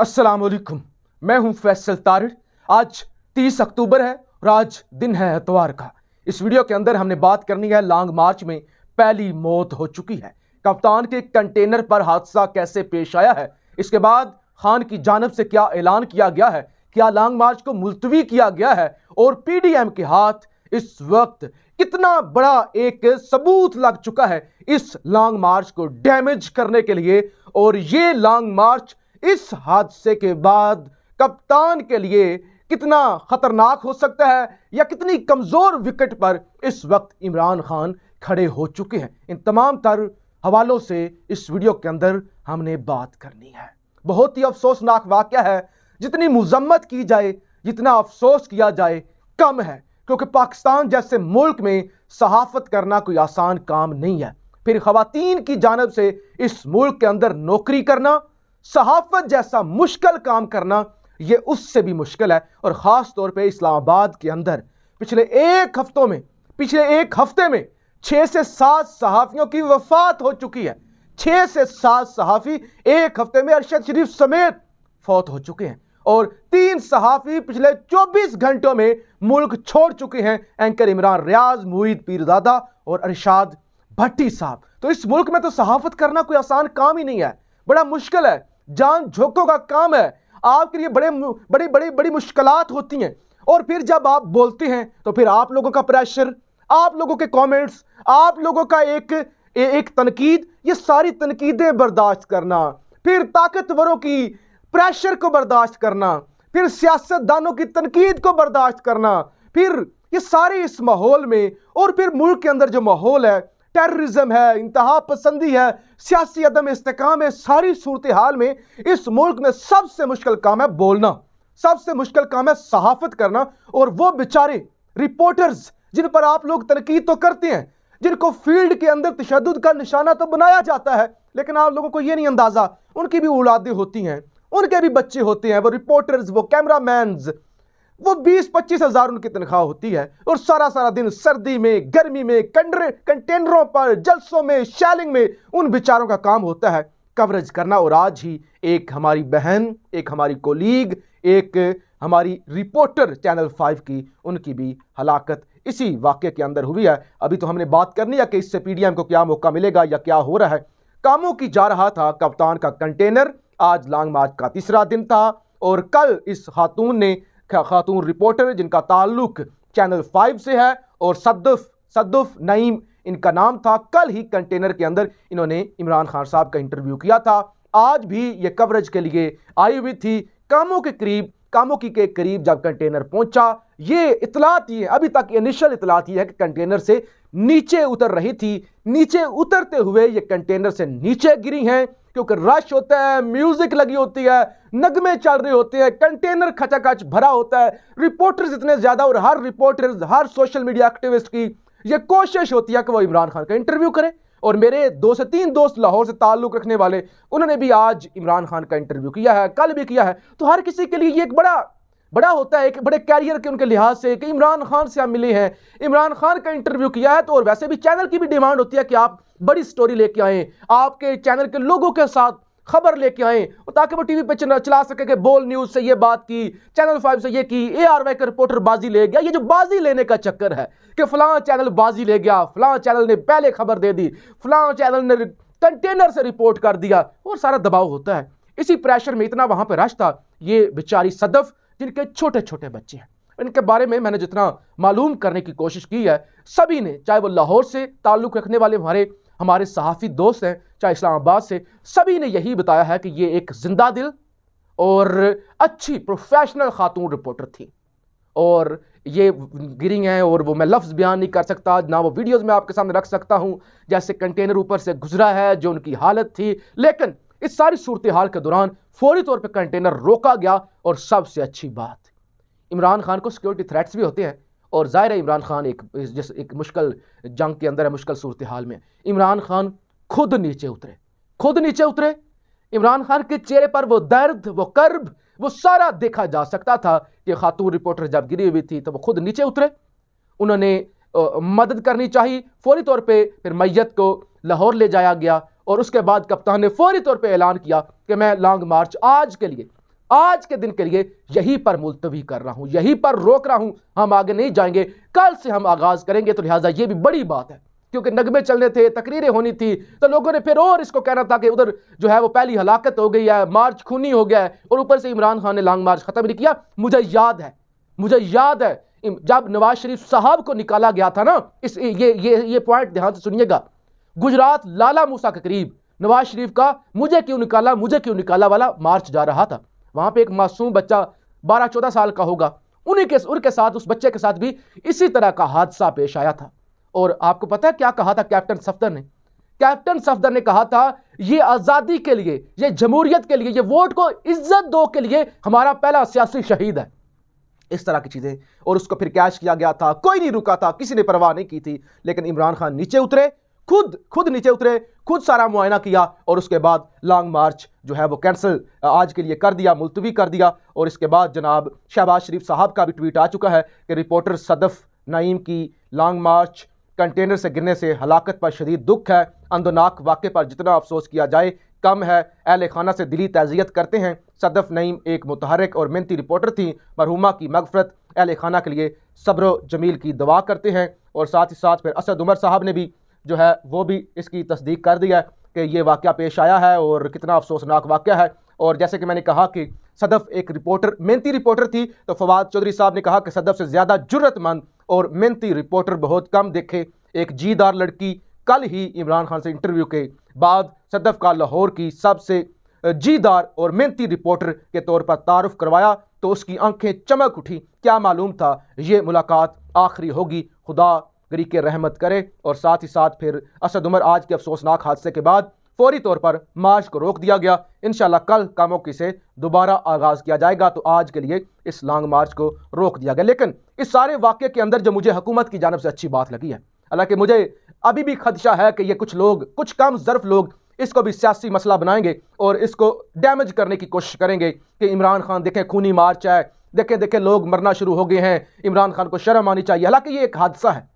अस्सलाम वालेकुम मैं हूं फैसल तारिर आज 30 अक्टूबर है और आज दिन है एतवार का इस वीडियो के अंदर हमने बात करनी है लॉन्ग मार्च में पहली मौत हो चुकी है कप्तान के कंटेनर पर हादसा कैसे पेश आया है इसके बाद खान की जानब से क्या ऐलान किया गया है क्या लॉन्ग मार्च को मुलतवी किया गया है और एम के हाथ इस वक्त कितना बड़ा एक सबूत लग चुका है इस लॉन्ग मार्च को डैमेज करने के लिए और ये लॉन्ग मार्च इस हादसे के बाद कप्तान के लिए कितना खतरनाक हो सकता है या कितनी कमज़ोर विकेट पर इस वक्त इमरान खान खड़े हो चुके हैं इन तमाम तर हवालों से इस वीडियो के अंदर हमने बात करनी है बहुत ही अफसोसनाक वाक्य है जितनी मजम्मत की जाए जितना अफसोस किया जाए कम है क्योंकि पाकिस्तान जैसे मुल्क में सहाफत करना कोई आसान काम नहीं है फिर ख़वातीन की जानब से इस मुल्क के अंदर नौकरी करना सहाफत जैसा मुश्किल काम करना यह उससे भी मुश्किल है और ख़ास तौर पर इस्लामाबाद के अंदर पिछले एक हफ्तों में पिछले एक हफ्ते में छः से सात सहाफ़ियों की वफात हो चुकी है छः से सात सहाफ़ी एक हफ्ते में अरशद शरीफ समेत फौत हो चुके हैं और तीन सहाफ़ी पिछले 24 घंटों में मुल्क छोड़ चुके हैं एंकर इमरान रियाज मुहीद पीरदादा और अरशाद भट्टी साहब तो इस मुल्क में तो सहाफ़त करना कोई आसान काम ही नहीं है बड़ा मुश्किल है जान झोंकों का काम है आपके लिए बड़े बड़ी बड़ी बड़ी मुश्किल होती हैं और फिर जब आप बोलते हैं तो फिर आप लोगों का प्रेशर आप लोगों के कमेंट्स आप लोगों का एक ए, एक तनकीद ये सारी तनकीदें बर्दाश्त करना फिर ताकतवरों की प्रेशर को बर्दाश्त करना फिर सियासतदानों की तनकीद को बर्दाश्त करना फिर ये सारे इस माहौल में और फिर मुल्क के अंदर जो माहौल है टेररिज्म है इंतहा पसंदी है सियासी अदम इसकाम है सारी सूरत हाल में इस मुल्क में सबसे मुश्किल काम है बोलना सबसे मुश्किल काम है सहाफत करना और वो बेचारे रिपोर्टर्स जिन पर आप लोग तनकीद तो करते हैं जिनको फील्ड के अंदर तशद का निशाना तो बनाया जाता है लेकिन आप लोगों को ये नहीं अंदाज़ा उनकी भी औलादें होती हैं उनके भी बच्चे होते हैं वो रिपोर्टर्स वो कैमरा वो बीस पच्चीस हजार उनकी तनख्वाह होती है और सारा सारा दिन सर्दी में गर्मी में कंडरे कंटेनरों पर जलसों में शैलिंग में उन बेचारों का काम होता है कवरेज करना और आज ही एक हमारी बहन एक हमारी कोलीग एक हमारी रिपोर्टर चैनल फाइव की उनकी भी हलाकत इसी वाक्य के अंदर हुई है अभी तो हमने बात करनी है कि इससे पीडीएम को क्या मौका मिलेगा या क्या हो रहा है कामों की जा रहा था कप्तान का कंटेनर आज लॉन्ग मार्च का तीसरा दिन था और कल इस खातून ने खातून रिपोर्टर जिनका ताल्लुक चैनल फाइव से है और सद्दुफ सद्दुफ नईम इनका नाम था कल ही कंटेनर के अंदर इन्होंने इमरान खान साहब का इंटरव्यू किया था आज भी ये कवरेज के लिए आई हुई थी कामों के करीब कामों की के करीब जब कंटेनर पहुंचा ये इतलात ये अभी तक इनिशियल इतलात ये है कि कंटेनर से नीचे उतर रही थी नीचे उतरते हुए ये कंटेनर से नीचे गिरी हैं क्योंकि रश होता है म्यूजिक लगी होती है नगमे चल रहे होते हैं कंटेनर खचाखच भरा होता है रिपोर्टर्स इतने ज़्यादा और हर रिपोर्टर्स हर सोशल मीडिया एक्टिविस्ट की ये कोशिश होती है कि वो इमरान खान का इंटरव्यू करें और मेरे दो से तीन दोस्त लाहौर से ताल्लुक़ रखने वाले उन्होंने भी आज इमरान खान का इंटरव्यू किया है कल भी किया है तो हर किसी के लिए ये एक बड़ा बड़ा होता है कि बड़े कैरियर के उनके लिहाज से कि इमरान खान से आप मिले हैं इमरान खान का इंटरव्यू किया है तो और वैसे भी चैनल की भी डिमांड होती है कि आप बड़ी स्टोरी लेके आएँ आपके चैनल के लोगों के साथ खबर लेके आएँ ताकि वो वी पर चला सके कि बोल न्यूज़ से ये बात की चैनल फाइव से ये की ए आर वाई का रिपोर्टर बाजी ले गया ये जो बाजी लेने का चक्कर है कि फलां चैनल बाजी ले गया फलां चैनल ने पहले खबर दे दी फलां चैनल ने कंटेनर से रिपोर्ट कर दिया और सारा दबाव होता है इसी प्रेशर में इतना वहाँ पर रश था ये बेचारी सदफ जिनके छोटे छोटे बच्चे हैं इनके बारे में मैंने जितना मालूम करने की कोशिश की है सभी ने चाहे वो लाहौर से ताल्लुक़ रखने वाले हमारे हमारे सहाफ़ी दोस्त हैं चाहे इस्लामाबाद से सभी ने यही बताया है कि ये एक जिंदा दिल और अच्छी प्रोफेशनल खातून रिपोर्टर थी और ये गिरी हैं और वो मैं लफ्ज़ बयान नहीं कर सकता ना वो वीडियोस में आपके सामने रख सकता हूँ जैसे कंटेनर ऊपर से गुजरा है जो उनकी हालत थी लेकिन इस सारी सूरत हाल के दौरान फौरी तौर पर कंटेनर रोका गया और सबसे अच्छी बात इमरान खान को सिक्योरिटी थ्रेट्स भी होते हैं और ज़ाहिर है इमरान खान एक जिस एक मुश्किल जंग के अंदर है मुश्किल सूरत हाल में इमरान खान खुद नीचे उतरे खुद नीचे उतरे इमरान खान के चेहरे पर वो दर्द वो कर्ब वो सारा देखा जा सकता था कि खातून रिपोर्टर जब गिरी हुई थी तो वो खुद नीचे उतरे उन्होंने मदद करनी चाहिए फौरी तौर पे फिर मैयत को लाहौर ले जाया गया और उसके बाद कप्तान ने फौरी तौर पर ऐलान किया कि मैं लॉन्ग मार्च आज के लिए आज के दिन के लिए यहीं पर मुलतवी कर रहा हूं यहीं पर रोक रहा हूं हम आगे नहीं जाएंगे कल से हम आगाज़ करेंगे तो लिहाजा ये भी बड़ी बात है क्योंकि नगमे चलने थे तकरीरें होनी थी तो लोगों ने फिर और इसको कहना था कि उधर जो है वो पहली हलाकत हो गई है मार्च खूनी हो गया है और ऊपर से इमरान खान ने लॉन्ग मार्च ख़त्म नहीं किया मुझे याद है मुझे याद है जब नवाज शरीफ साहब को निकाला गया था ना इस ये ये ये पॉइंट ध्यान से सुनिएगा गुजरात लाला मूसा के करीब नवाज शरीफ का मुझे क्यों निकाला मुझे क्यों निकाला वाला मार्च जा रहा था वहाँ पे एक मासूम बच्चा बारह चौदह साल का होगा उन्हीं के उनके साथ उस बच्चे के साथ भी इसी तरह का हादसा पेश आया था और आपको पता है क्या कहा था कैप्टन सफदर ने कैप्टन सफदर ने कहा था ये आज़ादी के लिए ये जमहूरियत के लिए ये वोट को इज्जत दो के लिए हमारा पहला सियासी शहीद है इस तरह की चीज़ें और उसको फिर कैश किया गया था कोई नहीं रुका था किसी ने परवाह नहीं की थी लेकिन इमरान खान नीचे उतरे खुद खुद नीचे उतरे खुद सारा मुआयना किया और उसके बाद लॉन्ग मार्च जो है वो कैंसिल आज के लिए कर दिया मुलतवी कर दिया और इसके बाद जनाब शहबाज शरीफ साहब का भी ट्वीट आ चुका है कि रिपोर्टर सदफ़ नईम की लॉन्ग मार्च कंटेनर से गिरने से हलाकत पर शदीद दुख है अंदनाक वाक़े पर जितना अफसोस किया जाए कम है अहल खाना से दिली तजियत करते हैं सदफ़ नईम एक मुतहरक और मिनती रिपोर्टर थी मरहुमा की मगफरत अहल खाना के लिए सब्र जमील की दवा करते हैं और साथ ही साथ फिर असद उमर साहब ने भी जो है वो भी इसकी तस्दीक कर दी है कि ये वाक़ पेश आया है और कितना अफसोसनाक वाक़ है और जैसे कि मैंने कहा कि सदफ़ एक रिपोर्टर मेहनती रिपोर्टर थी तो फवाद चौधरी साहब ने कहा कि सदफ़ से ज़्यादा ज़रूरतमंद और मेहनती रिपोर्टर बहुत कम देखे एक जीदार लड़की कल ही इमरान खान से इंटरव्यू के बाद सदफ़ का लाहौर की सबसे जीदार और मेहनती रिपोर्टर के तौर पर तारफ़ करवाया तो उसकी आंखें चमक उठी क्या मालूम था ये मुलाकात आखिरी होगी खुदा गरीक रहमत करे और साथ ही साथ फिर असद उमर आज के अफसोसनाक हादसे के बाद फौरी तौर पर मार्च को रोक दिया गया इन कल की से दोबारा आगाज़ किया जाएगा तो आज के लिए इस लॉन्ग मार्च को रोक दिया गया लेकिन इस सारे वाक्य के अंदर जो मुझे हुकूमत की जानब से अच्छी बात लगी है हालांकि मुझे अभी भी खदशा है कि ये कुछ लोग कुछ कम ज़रफ़ लोग इसको भी सियासी मसला बनाएंगे और इसको डैमेज करने की कोशिश करेंगे कि इमरान खान देखें खूनी मार्च है देखें देखें लोग मरना शुरू हो गए हैं इमरान खान को शर्म आनी चाहिए हालांकि ये एक हादसा है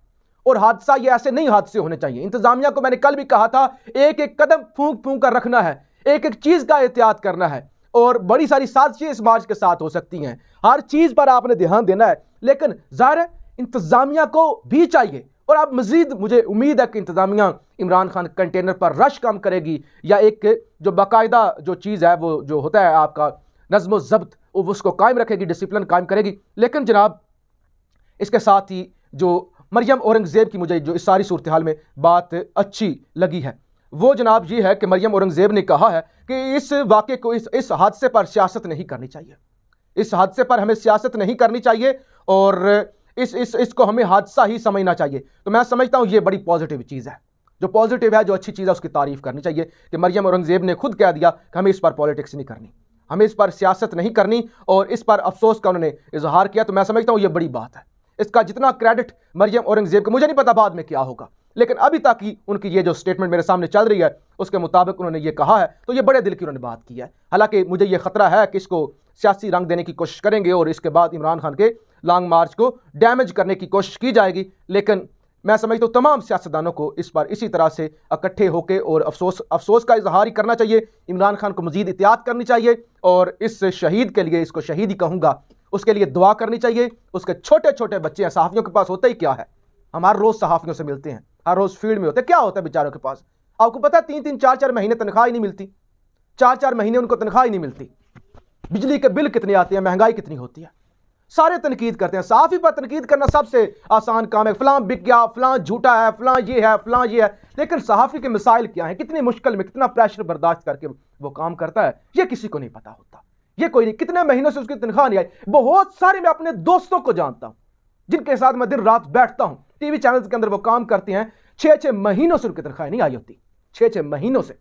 और हादसा ये ऐसे नहीं हादसे होने चाहिए इंतजामिया को मैंने कल भी कहा था एक एक कदम फूंक फूंक कर रखना है एक एक चीज़ का एहतियात करना है और बड़ी सारी साजिशें इस मार्च के साथ हो सकती हैं हर चीज़ पर आपने ध्यान देना है लेकिन ज़ाहिर है इंतज़ामिया को भी चाहिए और अब मज़ीद मुझे उम्मीद है कि इंतज़ामिया इमरान खान कंटेनर पर रश कम करेगी या एक जो बाकायदा जो चीज़ है वो जो होता है आपका नज्म ज़ब्त उसको कायम रखेगी डिसिप्लिन कायम करेगी लेकिन जनाब इसके साथ ही जो मरियम औरंगज़ेब की मुझे जो इस सारी सूरत हाल में बात अच्छी लगी है वो जनाब ये है कि मरियम औरंगज़ेब ने कहा है कि इस वाक़े को इस इस हादसे पर सियासत नहीं करनी चाहिए इस हादसे पर हमें सियासत नहीं करनी चाहिए और इस इस इसको हमें हादसा ही समझना चाहिए तो मैं समझता हूँ ये बड़ी पॉजिटिव चीज़ है जो पॉजिटिव है जो अच्छी चीज़ है उसकी तारीफ़ करनी चाहिए कि मरियम औरंगज़ेब ने खुद कह दिया कि हमें इस पर पॉलिटिक्स नहीं करनी हमें इस पर सियासत नहीं करनी और इस पर अफसोस का उन्होंने इजहार किया तो मैं समझता हूँ ये बड़ी बात है इसका जितना क्रेडिट मरियम औरंगजेब को मुझे नहीं पता बाद में क्या होगा लेकिन अभी तक ही उनकी ये जो स्टेटमेंट मेरे सामने चल रही है उसके मुताबिक उन्होंने ये कहा है तो ये बड़े दिल की उन्होंने बात की है हालांकि मुझे ये खतरा है कि इसको सियासी रंग देने की कोशिश करेंगे और इसके बाद इमरान खान के लॉन्ग मार्च को डैमेज करने की कोशिश की जाएगी लेकिन मैं समझता हूँ तमाम सियासतदानों को इस बार इसी तरह से इकट्ठे होकर और अफसोस अफसोस का इजहार ही करना चाहिए इमरान खान को मजीद एहतियात करनी चाहिए और इस शहीद के लिए इसको शहीद ही कहूँगा उसके लिए दुआ करनी चाहिए उसके छोटे छोटे बच्चे हैं सहाफ़ियों के पास होते ही क्या है हम हर रोज़ सहाफ़ियों से मिलते हैं हर रोज़ फील्ड में होते हैं क्या होता है बेचारों के पास आपको पता है तीन तीन चार चार महीने तनख्वाह ही नहीं मिलती चार चार महीने उनको तनख्वाह ही नहीं मिलती बिजली के बिल कितने आते हैं महंगाई कितनी होती है सारे तनकीद करते हैं साफी पर तनकीद करना सबसे आसान काम है फलां बिक गया फलां झूठा है फलां ये है फलां ये है लेकिन सहाफ़ी के मिसाइल क्या हैं कितनी मुश्किल में कितना प्रेशर बर्दाश्त करके वो काम करता है ये किसी को नहीं पता होता ये कोई नहीं कितने महीनों से उसकी तनख्वाह नहीं आई बहुत सारे मैं अपने दोस्तों को जानता हूं जिनके साथ मैं दिन रात बैठता हूं टीवी चैनल के अंदर वो काम करते हैं छह छह महीनों से उनकी तनख्वाह नहीं आई होती छह छह महीनों से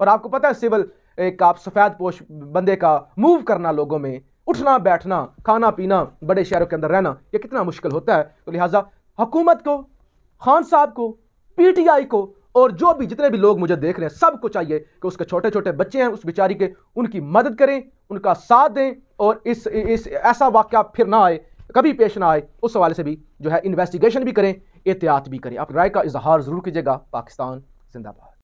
और आपको पता है सिविल एक आप सफ़ेद पोश बंदे का मूव करना लोगों में उठना बैठना खाना पीना बड़े शहरों के अंदर रहना यह कितना मुश्किल होता है तो लिहाजा हुकूमत को खान साहब को पीटीआई को और जो भी जितने भी लोग मुझे देख रहे हैं सबको चाहिए कि उसके छोटे छोटे बच्चे हैं उस बेचारी के उनकी मदद करें उनका साथ दें और इस इस ऐसा वाक़ फिर ना आए कभी पेश ना आए उस हवाले से भी जो है इन्वेस्टिगेशन भी करें एहतियात भी करें आप राय का इजहार ज़रूर कीजिएगा पाकिस्तान जिंदाबाद